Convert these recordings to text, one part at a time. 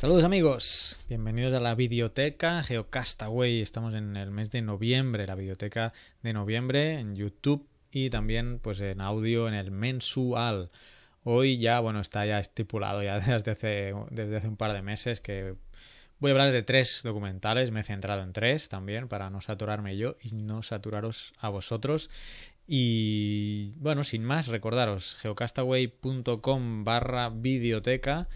Saludos amigos, bienvenidos a la biblioteca Geocastaway. Estamos en el mes de noviembre, la biblioteca de noviembre en YouTube y también pues en audio en el mensual. Hoy ya, bueno, está ya estipulado ya desde hace, desde hace un par de meses que voy a hablar de tres documentales, me he centrado en tres también para no saturarme yo y no saturaros a vosotros. Y bueno, sin más, recordaros geocastaway.com barra biblioteca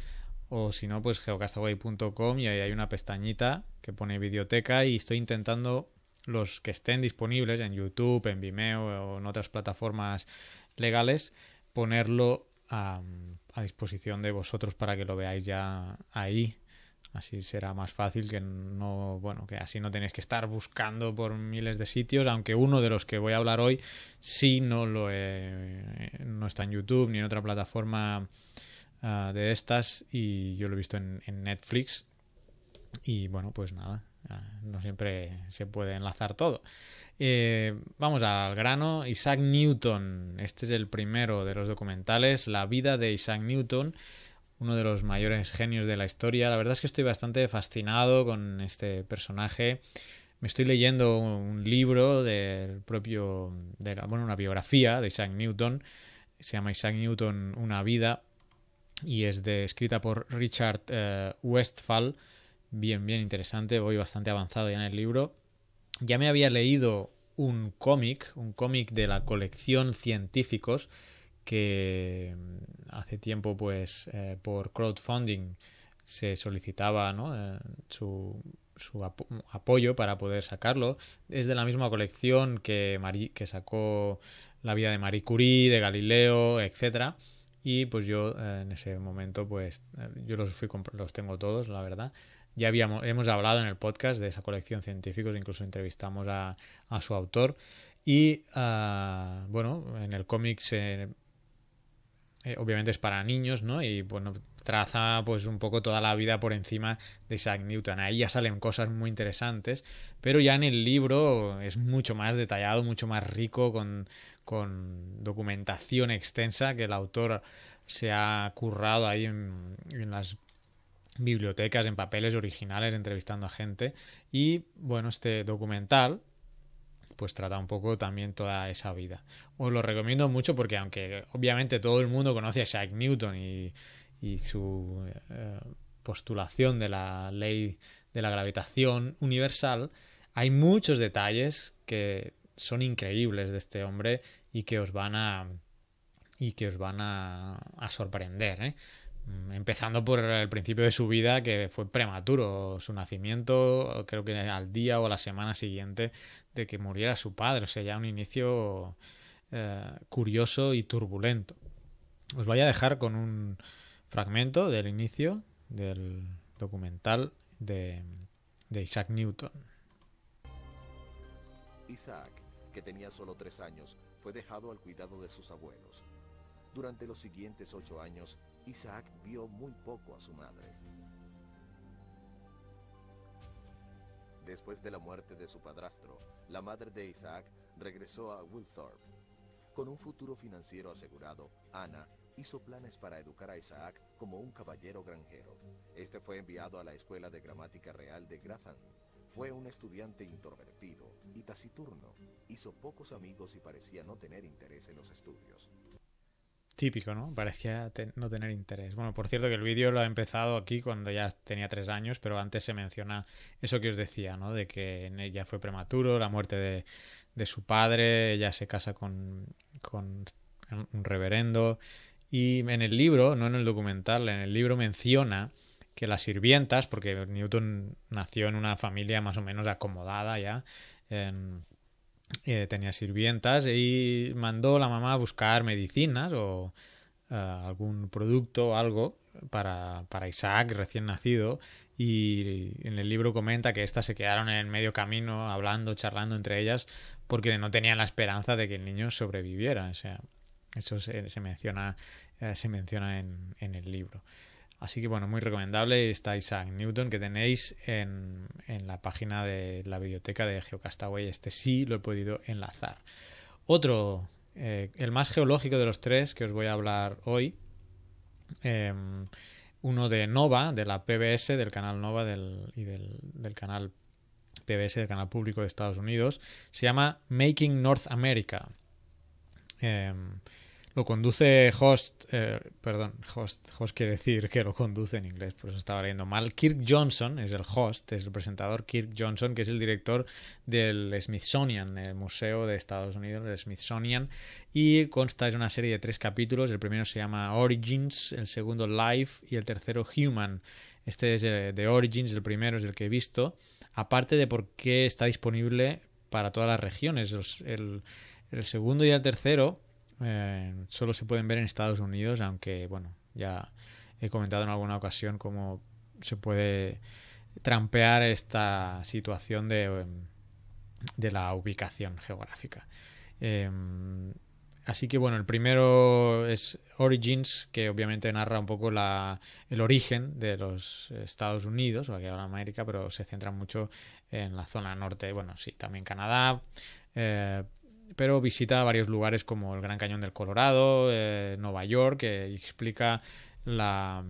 o si no, pues geocastaway.com y ahí hay una pestañita que pone videoteca y estoy intentando los que estén disponibles en YouTube, en Vimeo o en otras plataformas legales, ponerlo a, disposición de vosotros para que lo veáis ya ahí así será más fácil que no bueno que así no tenéis que estar buscando por miles de sitios aunque uno de los que voy a hablar hoy sí no lo he, no está en YouTube ni en otra plataforma Ah, de estas y yo lo he visto en, Netflix y bueno, pues nada, ah, no siempre se puede enlazar todo. Eh, vamos al grano, Isaac Newton, este es el primero de los documentales, la vida de Isaac Newton, uno de los mayores genios de la historia. La verdad es que estoy bastante fascinado con este personaje. Me estoy leyendo un libro del propio, de bueno, una biografía de Isaac Newton, se llama Isaac Newton, una vida, y es de, escrita por Richard eh, Westphal. Bien, bien interesante. Voy bastante avanzado ya en el libro. Ya me había leído un cómic, un cómic de la colección Científicos, que mm, hace tiempo, pues, eh, por crowdfunding se solicitaba ¿no? Eh, su, su apoyo para poder sacarlo. Es de la misma colección que, que sacó La vida de Marie Curie, de Galileo, etcétera y pues yo eh, en ese momento, pues eh, yo los, fui los tengo todos, la verdad. Ya habíamos, hemos hablado en el podcast de esa colección científicos, incluso entrevistamos a, su autor. Y ah, bueno, en el cómic se eh, obviamente es para niños, ¿no? Y bueno, traza pues un poco toda la vida por encima de Isaac Newton. Ahí ya salen cosas muy interesantes, pero ya en el libro es mucho más detallado, mucho más rico, con, con documentación extensa que el autor se ha currado ahí en, en las bibliotecas, en papeles originales, entrevistando a gente. Y bueno, este documental pues trata un poco también toda esa vida. Os lo recomiendo mucho porque aunque obviamente todo el mundo conoce a Isaac Newton y, su eh, postulación de la ley de la gravitación universal, hay muchos detalles que son increíbles de este hombre y que os van a y que os van sorprender. ¿eh? Mm, empezando por el principio de su vida, que fue prematuro, su nacimiento, creo que al día o la semana siguiente de que muriera su padre, o sea, ya un inicio eh, curioso y turbulento. Os voy a dejar con un fragmento del inicio del documental de, de Isaac Newton. Isaac, que tenía solo tres años, fue dejado al cuidado de sus abuelos. Durante los siguientes ocho años, Isaac vio muy poco a su madre. Después de la muerte de su padrastro, la madre de Isaac regresó a Wilthorpe. Con un futuro financiero asegurado, Ana hizo planes para educar a Isaac como un caballero granjero. Este fue enviado a la Escuela de Gramática Real de Graffan. Fue un estudiante introvertido y taciturno. Hizo pocos amigos y parecía no tener interés en los estudios típico, ¿no? Parecía no tener interés. Bueno, por cierto que el vídeo lo ha empezado aquí cuando ya tenía tres años, pero antes se menciona eso que os decía, ¿no? De que ella fue prematuro, la muerte de, su padre, ella se casa con, con un reverendo. Y en el libro, no en el documental, en el libro menciona que las sirvientas, porque Newton nació en una familia más o menos acomodada ya, en, eh, tenía sirvientas y mandó la mamá a buscar medicinas o eh, algún producto o algo para, Isaac recién nacido y en el libro comenta que éstas se quedaron en medio camino hablando, charlando entre ellas porque no tenían la esperanza de que el niño sobreviviera. O sea, eso se, se menciona, eh, se menciona en, en el libro. Así que bueno, muy recomendable está Isaac Newton que tenéis en, la página de la biblioteca de Geocastaway. Este sí lo he podido enlazar. Otro, eh, el más geológico de los tres que os voy a hablar hoy, em, uno de Nova, de la PBS, del canal Nova y del, canal PBS, del canal público de Estados Unidos, se llama Making North America. Em, lo conduce Host, eh, perdón, Host, Host quiere decir que lo conduce en inglés, pues estaba leyendo mal. Kirk Johnson es el host, es el presentador Kirk Johnson, que es el director del Smithsonian, el Museo de Estados Unidos, el Smithsonian, y consta de una serie de tres capítulos. El primero se llama Origins, el segundo Life y el tercero Human. Este es eh, de Origins, el primero es el que he visto, aparte de por qué está disponible para todas las regiones. el, el segundo y el tercero eh, solo se pueden ver en Estados Unidos, aunque, bueno, ya he comentado en alguna ocasión cómo se puede trampear esta situación de, em, de la ubicación geográfica. Em, así que bueno, el primero es Origins, que obviamente narra un poco el origen de los Estados Unidos, o aquí ahora América, pero se centra mucho en la zona norte, bueno, sí, también Canadá, eh, pero visita varios lugares como el Gran Cañón del Colorado, eh, Nueva York, que explica la,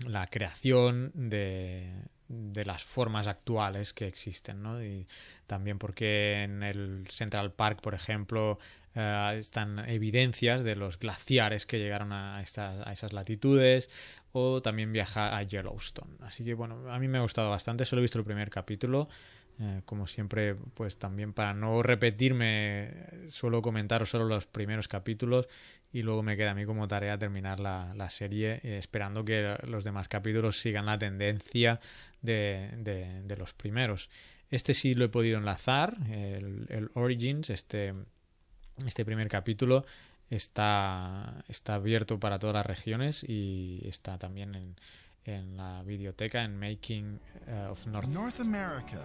la creación de, de las formas actuales que existen, ¿no? Y también porque en el Central Park, por ejemplo, eh, están evidencias de los glaciares que llegaron a, estas, a esas latitudes, o también viaja a Yellowstone. Así que, bueno, a mí me ha gustado bastante, solo he visto el primer capítulo, eh, como siempre, pues también para no repetirme, suelo comentar solo los primeros capítulos y luego me queda a mí como tarea terminar la, serie eh, esperando que los demás capítulos sigan la tendencia de, de, los primeros. Este sí lo he podido enlazar, el, Origins, este, este, primer capítulo está, está abierto para todas las regiones y está también en, en la videoteca en Making eh, of North America.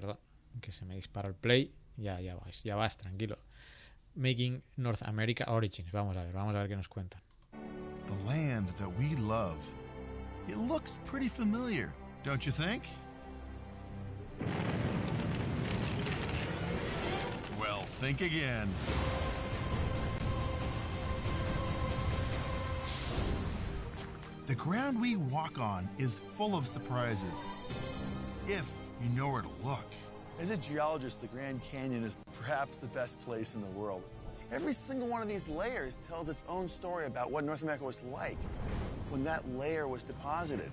perdón, que se me dispara el play. Ya, ya vas, ya vas, tranquilo. Making North America Origins. Vamos a ver, vamos a ver qué nos cuentan. The land that we love. It looks pretty familiar, don't you think? Well, think again. The ground we walk on is full of surprises. If you know where to look. As a geologist, the Grand Canyon is perhaps the best place in the world. Every single one of these layers tells its own story about what North America was like when that layer was deposited.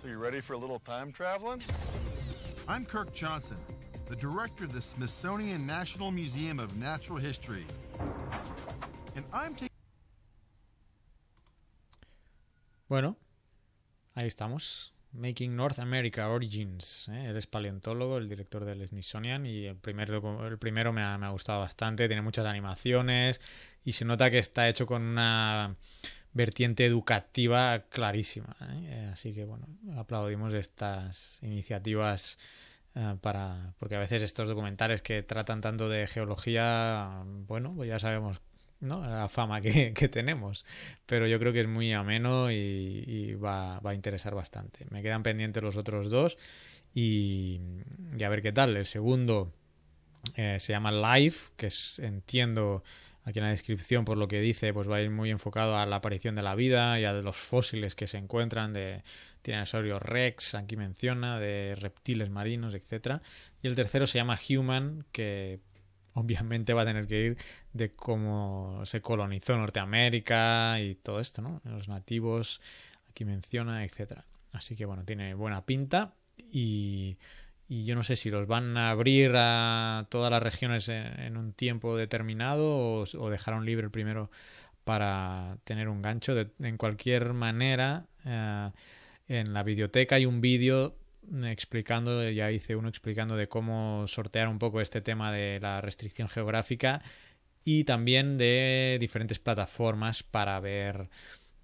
So you ready for a little time traveling? I'm Kirk Johnson, the director of the Smithsonian National Museum of Natural History. And I'm taking Bueno, ahí estamos. Making North America Origins. ¿eh? Él es paleontólogo, el director del Smithsonian y el, primer, el primero me ha, gustado bastante. Tiene muchas animaciones y se nota que está hecho con una vertiente educativa clarísima. ¿eh? Eh, así que bueno, aplaudimos estas iniciativas para porque a veces estos documentales que tratan tanto de geología, bueno, pues ya sabemos la fama que, tenemos. Pero yo creo que es muy ameno y, va, a interesar bastante. Me quedan pendientes los otros dos y, a ver qué tal. El segundo eh, se llama Life, que es, entiendo aquí en la descripción por lo que dice, pues va a ir muy enfocado a la aparición de la vida y a los fósiles que se encuentran de tiranosaurio rex, aquí menciona, de reptiles marinos, etc. Y el tercero se llama Human, que obviamente va a tener que ir de cómo se colonizó Norteamérica y todo esto, ¿no? Los nativos, aquí menciona, etcétera. Así que bueno, tiene buena pinta y, yo no sé si los van a abrir a todas las regiones en, un tiempo determinado o, o dejaron libre el primero para tener un gancho. en cualquier manera, eh, en la biblioteca hay un vídeo explicando, ya hice uno explicando de cómo sortear un poco este tema de la restricción geográfica y también de diferentes plataformas para ver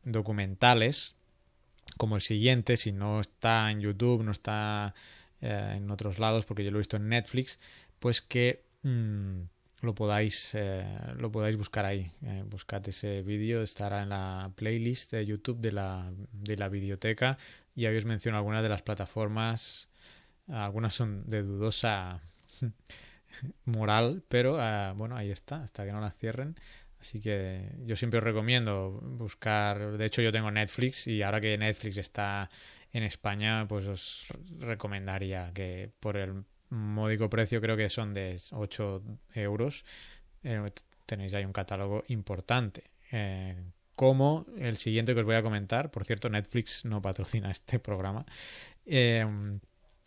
documentales como el siguiente, si no está en YouTube, no está eh, en otros lados, porque yo lo he visto en Netflix, pues que mm, lo, podáis, eh, lo podáis buscar ahí. Eh, buscad ese vídeo, estará en la playlist de YouTube de la, de la biblioteca y habéis mencionado algunas de las plataformas, algunas son de dudosa moral, pero ah, bueno, ahí está, hasta que no las cierren. Así que yo siempre os recomiendo buscar, de hecho yo tengo Netflix y ahora que Netflix está en España, pues os recomendaría que por el módico precio, creo que son de 8 euros, eh, tenéis ahí un catálogo importante. Eh, como el siguiente que os voy a comentar. Por cierto, Netflix no patrocina este programa. Eh,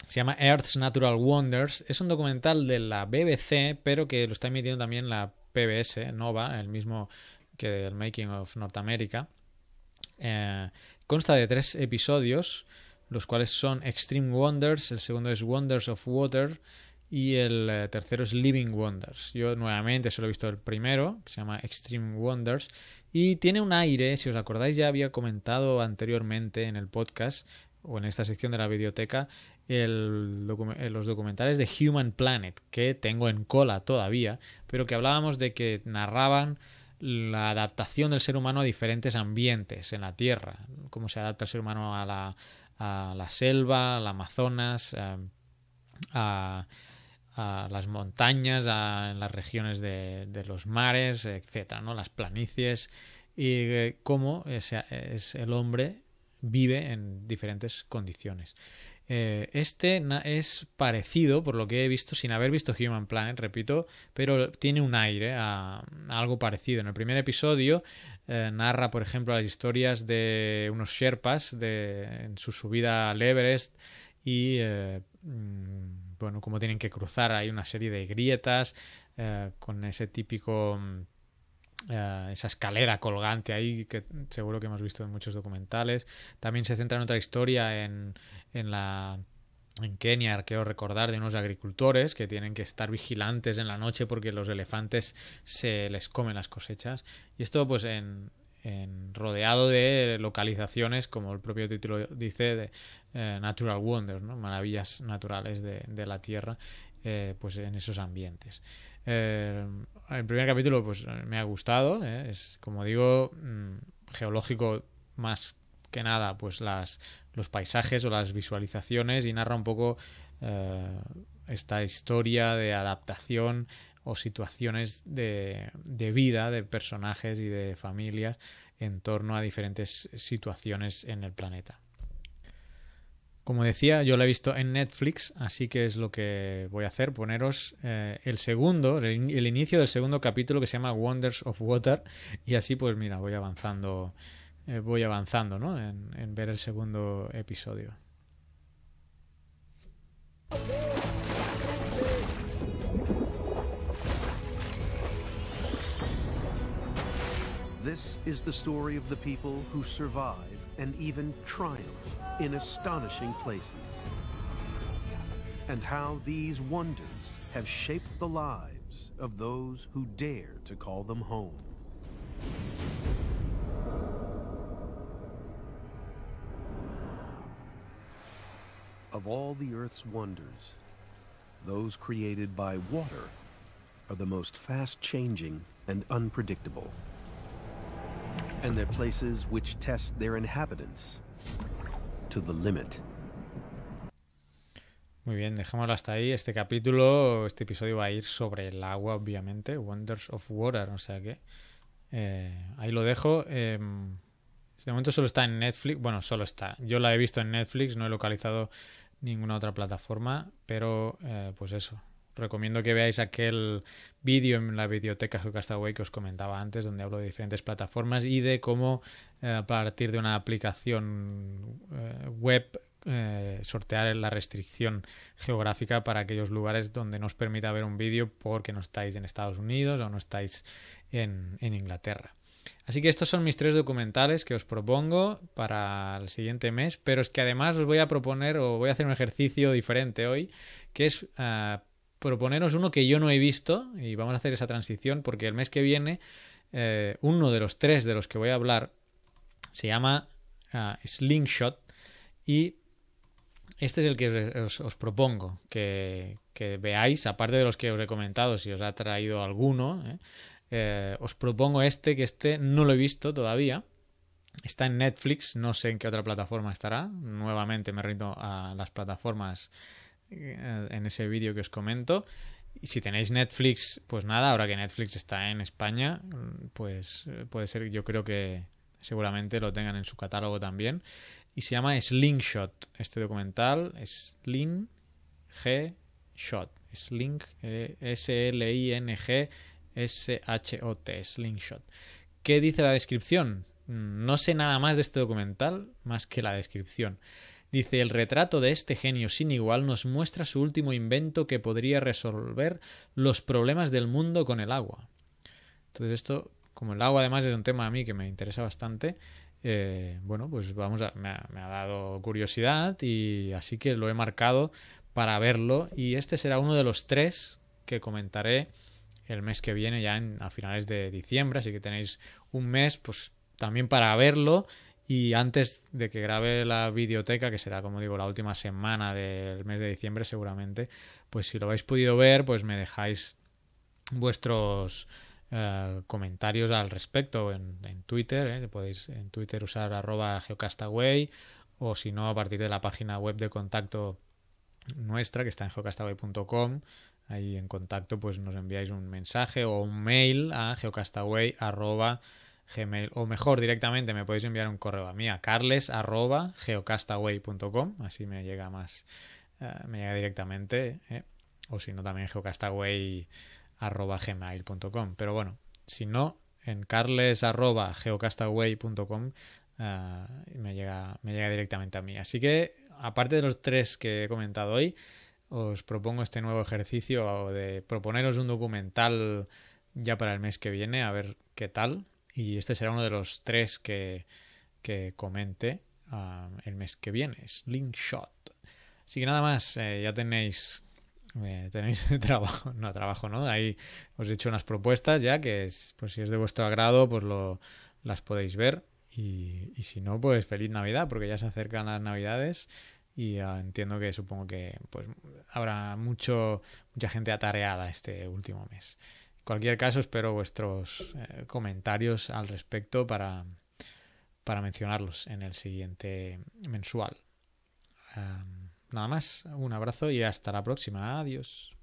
se llama Earth's Natural Wonders. Es un documental de la BBC, pero que lo está emitiendo también la PBS, Nova, el mismo que el Making of North America. Eh, consta de tres episodios, los cuales son Extreme Wonders, el segundo es Wonders of Water y el eh, tercero es Living Wonders. Yo nuevamente solo he visto el primero, que se llama Extreme Wonders, y tiene un aire, si os acordáis ya había comentado anteriormente en el podcast o en esta sección de la biblioteca el eh, los documentales de Human Planet que tengo en cola todavía, pero que hablábamos de que narraban la adaptación del ser humano a diferentes ambientes en la Tierra, cómo se adapta el ser humano a la, a la selva, al Amazonas, eh, a a las montañas, a las regiones de, los mares, etcétera, ¿no? las planicies, y eh, cómo ese, es el hombre vive en diferentes condiciones. Eh, este es parecido, por lo que he visto, sin haber visto Human Planet, repito, pero tiene un aire a, algo parecido. En el primer episodio eh, narra, por ejemplo, las historias de unos Sherpas de, en su subida al Everest y mm, bueno, como tienen que cruzar, hay una serie de grietas eh, con ese típico... Mm, eh, esa escalera colgante ahí que seguro que hemos visto en muchos documentales. También se centra en otra historia en, en la en Kenia, quiero recordar, de unos agricultores que tienen que estar vigilantes en la noche porque los elefantes se les comen las cosechas. Y esto pues en, en, rodeado de localizaciones, como el propio título dice, de eh, Natural Wonders, maravillas naturales de, la Tierra, eh, pues en esos ambientes. Eh, el primer capítulo pues me ha gustado, es como digo, mm, geológico más que nada, pues los paisajes o las visualizaciones y narra un poco esta historia de adaptación o situaciones de, vida de personajes y de familias en torno a diferentes situaciones en el planeta. Como decía, yo la he visto en Netflix, así que es lo que voy a hacer, poneros eh, el segundo, el, inicio del segundo capítulo que se llama Wonders of Water, y así pues mira, voy avanzando, eh, voy avanzando, ¿no? en ver el segundo episodio. This is the story of the people who survive and even triumph in astonishing places, and how these wonders have shaped the lives of those who dare to call them home. Of all the Earth's wonders, those created by water are the most fast-changing and unpredictable. Muy bien, dejémoslo hasta ahí. Este capítulo, este episodio va a ir sobre el agua, obviamente. Wonders of Water, o sea que eh, ahí lo dejo. Em, de momento solo está en Netflix. Bueno, solo está. Yo la he visto en Netflix, no he localizado ninguna otra plataforma, pero eh, pues eso recomiendo que veáis aquel vídeo en la biblioteca Geocastaway que os comentaba antes, donde hablo de diferentes plataformas y de cómo eh, a partir de una aplicación eh, web eh, sortear la restricción geográfica para aquellos lugares donde no os permita ver un vídeo porque no estáis en Estados Unidos o no estáis en, Inglaterra. Así que estos son mis tres documentales que os propongo para el siguiente mes, pero es que además os voy a proponer o voy a hacer un ejercicio diferente hoy, que es proponeros uno que yo no he visto y vamos a hacer esa transición porque el mes que viene eh, uno de los tres de los que voy a hablar se llama ah, Slingshot y este es el que os, propongo que, veáis, aparte de los que os he comentado, si os ha traído alguno, eh, eh, os propongo este que este no lo he visto todavía. Está en Netflix, no sé en qué otra plataforma estará. Nuevamente me rindo a las plataformas eh, en ese vídeo que os comento. Y si tenéis Netflix, pues nada, ahora que Netflix está en España, mm, pues eh, puede ser, yo creo que seguramente lo tengan en su catálogo también. Y se llama Slingshot, este documental, Sling eh, G Shot, Sling, S-L-I-N-G S-H-O-T, Slingshot. ¿Qué dice la descripción? Mm, no sé nada más de este documental, más que la descripción. Dice, el retrato de este genio sin igual nos muestra su último invento que podría resolver los problemas del mundo con el agua. Entonces esto, como el agua además es un tema a mí que me interesa bastante, eh, bueno, pues vamos a, me, ha, dado curiosidad y así que lo he marcado para verlo y este será uno de los tres que comentaré el mes que viene ya a finales de diciembre, así que tenéis un mes pues también para verlo y antes de que grabe la videoteca, que será como digo la última semana del mes de diciembre seguramente, pues si lo habéis podido ver, pues me dejáis vuestros eh, comentarios al respecto en, Twitter, eh, podéis en Twitter usar arroba geocastaway o si no a partir de la página web de contacto nuestra que está en geocastaway.com ahí en contacto pues nos enviáis un mensaje o un mail a geocastaway Gmail o mejor directamente me podéis enviar un correo a mí a carles.geocastaway.com, así me llega más, eh, me llega directamente, eh, o si no también geocastaway.gmail.com, pero bueno, si no, en carles.geocastaway.com uh, eh, me, llega, me llega directamente a mí. Así que, aparte de los tres que he comentado hoy, os propongo este nuevo ejercicio de proponeros un documental ya para el mes que viene, a ver qué tal, y este será uno de los tres que, que comente ah, el mes que viene, Slingshot. Así que nada más, eh, ya tenéis eh, tenéis trabajo, no trabajo, ¿no? Ahí os he hecho unas propuestas ya que es, pues si es de vuestro agrado, pues lo, las podéis ver y, y, si no, pues feliz Navidad porque ya se acercan las Navidades y ah, entiendo que supongo que pues habrá mucho mucha gente atareada este último mes cualquier caso, espero vuestros eh, comentarios al respecto para, para mencionarlos en el siguiente mensual. nada más, un abrazo y hasta la próxima. Adiós.